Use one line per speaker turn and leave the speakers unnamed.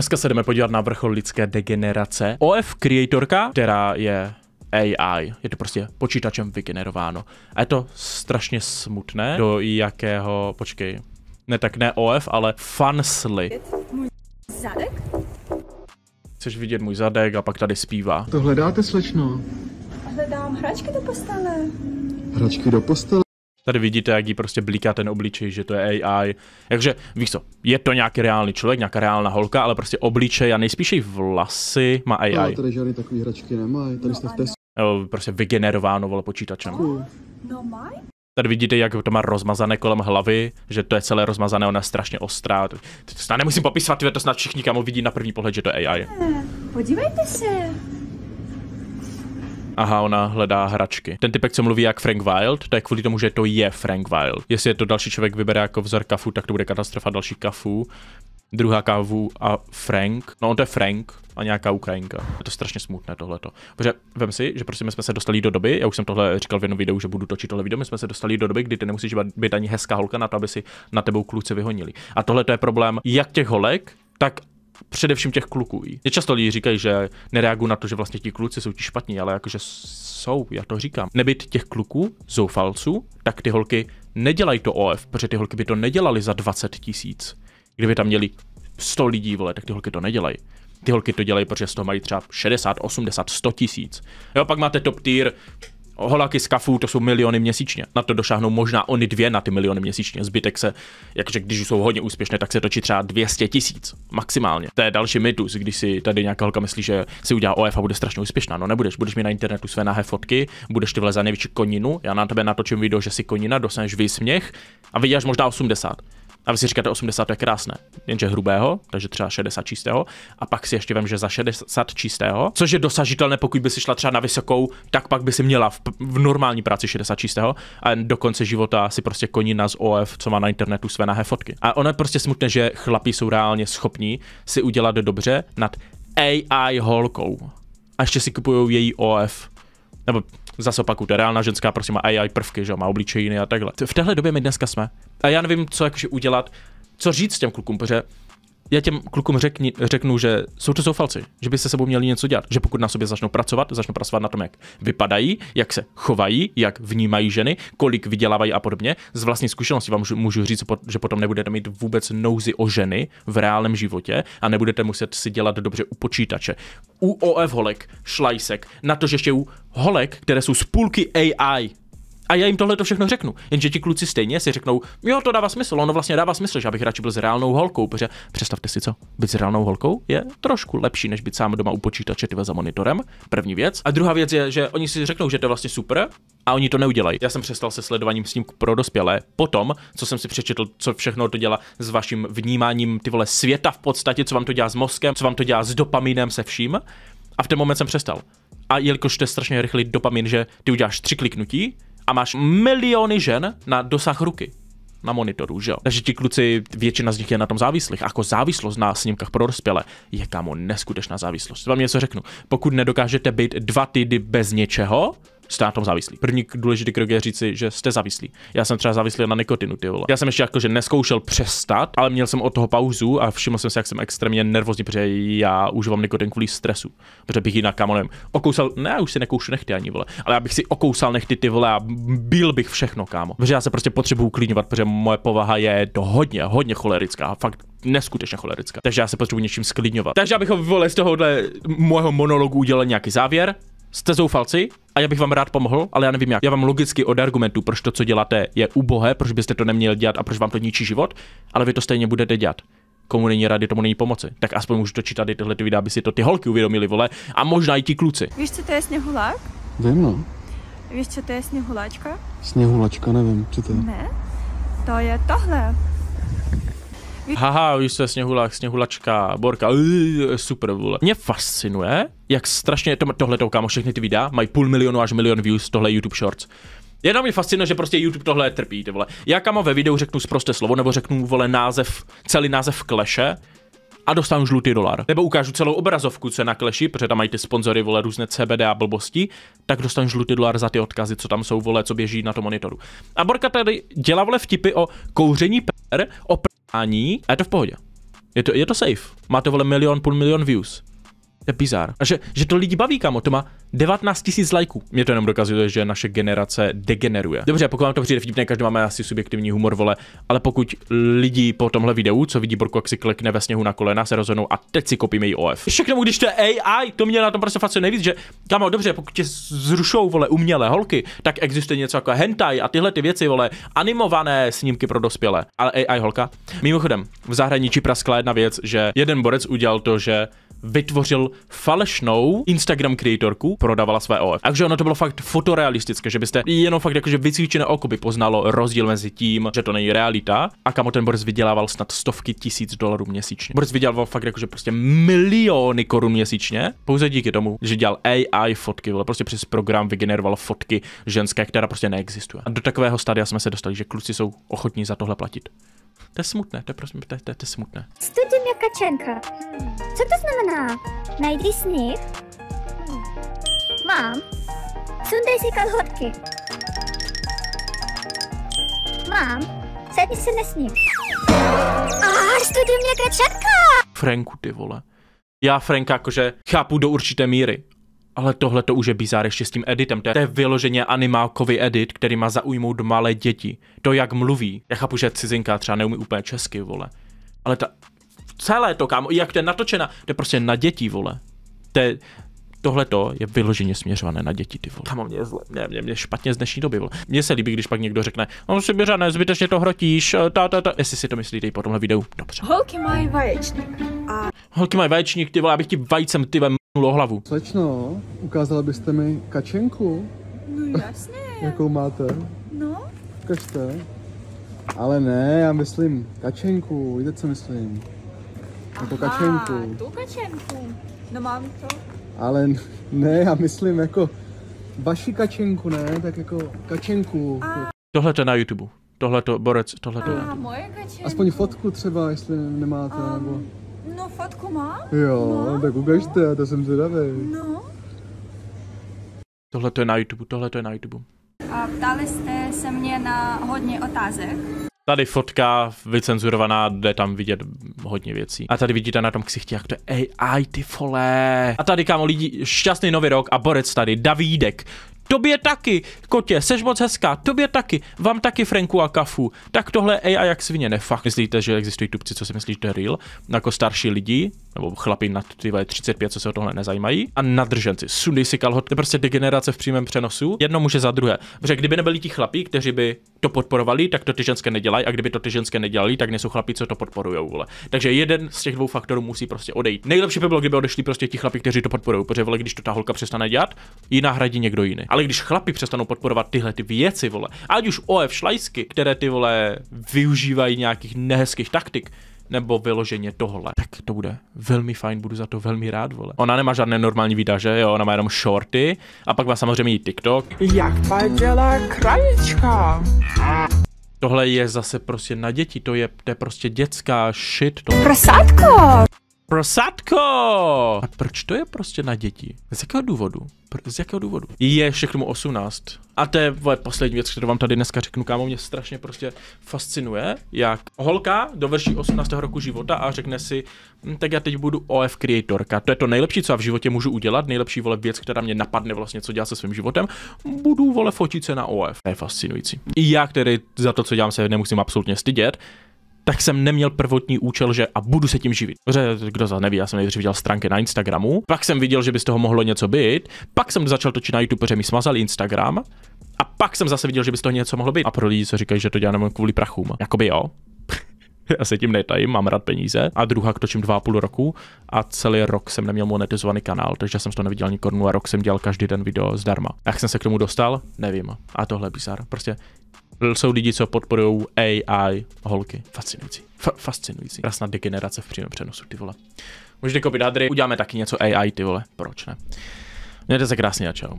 Dneska se jdeme podívat na vrchol lidské degenerace. OF Creatorka, která je AI. Je to prostě počítačem vygenerováno. A je to strašně smutné, do jakého, počkej, ne tak ne OF, ale fansly. zadek? Chceš vidět můj zadek a pak tady zpívá. To hledáte, slečno? Hledám hračky do postele. Hračky do postele? Tady vidíte, jak jí prostě bliká ten obličej, že to je AI. Takže víš co, je to nějaký reálný člověk, nějaká reálná holka, ale prostě obličej a nejspíš její vlasy má AI. No, tady žádný takový hračky nemají, tady jste v testu. Prostě vygenerováno vole počítačem. No, Tady vidíte, jak to má rozmazané kolem hlavy, že to je celé rozmazané, ona je strašně ostrá. To snad nemusím popisovat, to snad všichni kam vidí na první pohled, že to je AI. Podívejte se. Aha, ona hledá hračky. Ten typek, co mluví jak Frank Wild, to je kvůli tomu, že to je Frank Wild. Jestli je to další člověk vybere jako vzor kafu, tak to bude katastrofa další kafu. Druhá kávu a Frank. No on to je Frank a nějaká Ukrajinka. Je to strašně smutné tohleto. Protože vem si, že prostě my jsme se dostali do doby, já už jsem tohle říkal v jednom videu, že budu točit tohle video, my jsme se dostali do doby, kdy ty nemusíš být ani hezká holka na to, aby si na tebou kluci vyhonili. A tohle to je problém jak těch holek, tak především těch kluků. Je často lidi říkají, že nereagují na to, že vlastně ti kluci jsou ti špatní, ale jakože jsou, já to říkám. Nebyt těch kluků, zoufalců, tak ty holky nedělají to OF, protože ty holky by to nedělali za 20 tisíc. Kdyby tam měli 100 lidí, vole, tak ty holky to nedělají. Ty holky to dělají, protože z toho mají třeba 60, 80, 100 tisíc. Jo, pak máte top tier, holaky z kafů, to jsou miliony měsíčně. Na to došáhnou možná oni dvě na ty miliony měsíčně. Zbytek se, jakože když jsou hodně úspěšné, tak se točí třeba 200 tisíc maximálně. To je další mytus, když si tady nějaká holka myslí, že si udělá OF a bude strašně úspěšná. No nebudeš, budeš mít na internetu své nahé fotky, budeš ty vleze největší koninu, já na tebe natočím video, že si konina, dosáhneš výsměch a vyděláš možná 80. A vy si říkáte 80 to je krásné, jenže hrubého, takže třeba 60 čistého. A pak si ještě vím, že za 60 čistého, což je dosažitelné, pokud by si šla třeba na vysokou, tak pak by si měla v, v normální práci 60 čistého a do konce života si prostě na z OF, co má na internetu své nahé fotky. A ono je prostě smutné, že chlapí jsou reálně schopní si udělat dobře nad AI holkou. A ještě si kupují její OF. Nebo Zase opaku, ta reálná ženská prostě má AI prvky, že má obličejiny a takhle. V téhle době my dneska jsme. A já nevím, co jakože udělat, co říct těm klukům, protože já těm klukům řekni, řeknu, že jsou to zoufalci, že by se sebou měli něco dělat, že pokud na sobě začnou pracovat, začnou pracovat na tom, jak vypadají, jak se chovají, jak vnímají ženy, kolik vydělávají a podobně. Z vlastní zkušenosti vám můžu říct, že potom nebudete mít vůbec nouzi o ženy v reálném životě a nebudete muset si dělat dobře u počítače. U OF holek, šlajsek, na to, že ještě u holek, které jsou z půlky AI, a já jim tohle to všechno řeknu. Jenže ti kluci stejně si řeknou, jo, to dává smysl, ono no, vlastně dává smysl, že abych radši byl s reálnou holkou, protože představte si co, být s reálnou holkou je trošku lepší, než být sám doma u počítače tyhle za monitorem. První věc. A druhá věc je, že oni si řeknou, že to je vlastně super a oni to neudělají. Já jsem přestal se sledováním snímku pro dospělé potom, co jsem si přečetl, co všechno to dělá s vaším vnímáním ty vole světa v podstatě, co vám to dělá s mozkem, co vám to dělá s dopaminem, se vším. A v ten moment jsem přestal. A jelikož to je strašně rychlý dopamin, že ty uděláš tři kliknutí, a máš miliony žen na dosah ruky na monitoru, že jo. Takže ti kluci, většina z nich je na tom závislých. Ako závislost na snímkách pro dospělé je kamo neskutečná závislost. Vám něco řeknu. Pokud nedokážete být dva týdny bez něčeho, jste na tom závislí. První důležitý krok je říci, že jste závislí. Já jsem třeba závislý na nikotinu, ty vole. Já jsem ještě jakože neskoušel přestat, ale měl jsem od toho pauzu a všiml jsem si, jak jsem extrémně nervózní, protože já užívám nikotin kvůli stresu. Protože bych jinak, kámo, okousal, ne, já už si nekoušu nechty ani, vole, ale já bych si okousal nechty ty vole a byl bych všechno, kámo. Protože já se prostě potřebuju uklidňovat, protože moje povaha je to hodně, hodně cholerická, fakt neskutečně cholerická. Takže já se potřebuji něčím sklidňovat. Takže abychom vole z tohohle mojeho monologu udělali nějaký závěr. Jste zoufalci? já bych vám rád pomohl, ale já nevím jak. Já vám logicky od argumentu, proč to, co děláte, je ubohé, proč byste to neměli dělat a proč vám to ničí život, ale vy to stejně budete dělat komu není rady, tomu není pomoci. Tak aspoň můžu točit tady tyhle videa, aby si to ty holky uvědomili, vole, a možná i ti kluci. Víš, co to je sněhulák? Vím, no. Víš, co to je sněhuláčka? Sněhulačka, nevím, co to je. Ne, to je tohle haha, už se, sněhulák, sněhulačka, borka, super, vole. Mě fascinuje, jak strašně, to, tohle to, kámo, všechny ty videa mají půl milionu až milion views, tohle YouTube Shorts. Jenom mě fascinuje, že prostě YouTube tohle trpí, ty vole. Já kamo ve videu řeknu prostě slovo, nebo řeknu, vole, název, celý název kleše, a dostanu žlutý dolar. Nebo ukážu celou obrazovku, co je na kleši, protože tam mají ty sponzory, vole, různé CBD a blbosti, tak dostanu žlutý dolar za ty odkazy, co tam jsou, vole, co běží na tom monitoru. A Borka tady dělá, vole, vtipy o kouření per, o ani a je to v pohodě. Je to, je to safe. Má to vole milion, půl milion views. To je bizar. A že, že to lidi baví, kamo, to má 19 000 lajků. Mě to jenom dokazuje, že naše generace degeneruje. Dobře, pokud vám to přijde vtipné, každý máme asi subjektivní humor, vole, ale pokud lidi po tomhle videu, co vidí Borku, jak si klikne ve sněhu na kolena, se rozhodnou a teď si kopíme její OF. Všechno, když to je AI, to mě na tom prostě fascinuje nejvíc, že kamo, dobře, pokud tě zrušou, vole, umělé holky, tak existuje něco jako hentai a tyhle ty věci, vole, animované snímky pro dospělé. Ale AI holka. Mimochodem, v zahraničí praskla jedna věc, že jeden borec udělal to, že vytvořil falešnou Instagram kreatorku, prodávala své OF. Takže ono to bylo fakt fotorealistické, že byste jenom fakt jakože vycvičené oko by poznalo rozdíl mezi tím, že to není realita a kamo ten Boris vydělával snad stovky tisíc dolarů měsíčně. Boris vydělával fakt jakože prostě miliony korun měsíčně, pouze díky tomu, že dělal AI fotky, ale prostě přes program vygeneroval fotky ženské, která prostě neexistuje. A do takového stadia jsme se dostali, že kluci jsou ochotní za tohle platit. To je smutné, to je, prostě, to je, to je, to je smutné. Studium Jakačenka. Co to znamená? Najdi sníh? Mám. Sundej si kalhotky. Mám. Sedni si nesním. Až to mě kačatka! Franku, ty vole. Já Franka jakože chápu do určité míry, ale tohle to už je bizár ještě s tím editem. To je, to je vyloženě animálkový edit, který má zaujmout malé děti. To, jak mluví. Já chápu, že cizinka třeba neumí úplně česky, vole. Ale ta celé to, kámo, jak to je natočena, to je prostě na děti, vole. To je, tohle to je vyloženě směřované na děti, ty vole. Kamo, mě, zle, mě, mě, mě špatně z dnešní doby, vole. Mně se líbí, když pak někdo řekne, no si běřané, zbytečně to hrotíš, eh, ta, ta, ta. Jestli si to myslíte i po tomhle videu, dobře. Holky mají vaječník. A... Holky mají vaječník, ty vole, abych ti vajcem, ty vole, hlavu. Slečno, ukázala byste mi kačenku? No jasně. Jakou máte? No. Ukažte. Ale ne, já myslím kačenku, víte, co myslím. Aha, to kačenku. do kačenku. No mám to. Ale ne, já myslím jako vaši kačenku, ne? Tak jako kačenku. A... Tohle to na YouTube. Tohle to, Borec, tohle to. A moje kačenku. Aspoň fotku třeba, jestli nemáte, um, nebo... No fotku má? Jo, má? tak ukažte, no. to jsem zvědavý. No. Tohle to je na YouTube, tohle to je na YouTube. A ptali jste se mě na hodně otázek. Tady fotka vycenzurovaná, jde tam vidět hodně věcí. A tady vidíte na tom ksichtě, jak to je AI, ty folé. A tady, kámo, lidi, šťastný nový rok a borec tady, Davídek. Tobě taky, kotě, seš moc hezká, tobě taky, vám taky Franku a kafu. Tak tohle AI jak svině nefak. Myslíte, že existují tupci, co si myslíš, že to je real? Jako starší lidi, nebo chlapi nad ty 35, co se o tohle nezajímají, a nadrženci. Sundej si kalhot, to je prostě degenerace v přímém přenosu, jedno může za druhé. Protože kdyby nebyli ti chlapí, kteří by to podporovali, tak to ty ženské nedělají, a kdyby to ty ženské nedělali, tak nejsou chlapí, co to podporují. Vole. Takže jeden z těch dvou faktorů musí prostě odejít. Nejlepší by bylo, kdyby odešli prostě ti chlapí, kteří to podporují, protože vole, když to ta holka přestane dělat, ji nahradí někdo jiný. Ale když chlapí přestanou podporovat tyhle ty věci, vole, ať už OF šlajsky, které ty vole využívají nějakých nehezkých taktik, nebo vyloženě tohle. Tak to bude velmi fajn, budu za to velmi rád, vole. Ona nemá žádné normální výdaže, jo, ona má jenom shorty a pak má samozřejmě i TikTok. Jak dělá krajička? Tohle je zase prostě na děti, to je, to je prostě dětská shit. To... Prasátko! Prosatko! A proč to je prostě na děti? Z jakého důvodu? z jakého důvodu? Je všechno 18. A to je vole, poslední věc, kterou vám tady dneska řeknu, kámo, mě strašně prostě fascinuje, jak holka dovrší 18. roku života a řekne si, hm, tak já teď budu OF creatorka. To je to nejlepší, co já v životě můžu udělat, nejlepší vole věc, která mě napadne vlastně, co dělat se svým životem. Budu vole fotit se na OF. To je fascinující. I já, který za to, co dělám, se nemusím absolutně stydět tak jsem neměl prvotní účel, že a budu se tím živit. Že, kdo za neví, já jsem nejdřív dělal stránky na Instagramu, pak jsem viděl, že by z toho mohlo něco být, pak jsem začal točit na YouTube, protože mi smazali Instagram, a pak jsem zase viděl, že by z toho něco mohlo být. A pro lidi, co říkají, že to dělám kvůli prachům. Jakoby jo. Já se tím netajím, mám rád peníze. A druhá točím dva a půl roku a celý rok jsem neměl monetizovaný kanál, takže jsem to neviděl ani korunu a rok jsem dělal každý den video zdarma. Jak jsem se k tomu dostal, nevím. A tohle je bizar. Prostě jsou lidi, co podporují AI holky. Fascinující. F- fascinující. Krásná degenerace v přímém přenosu, ty vole. Můžete kopit adry, uděláme taky něco AI, ty vole. Proč ne? Mějte se krásně a čau.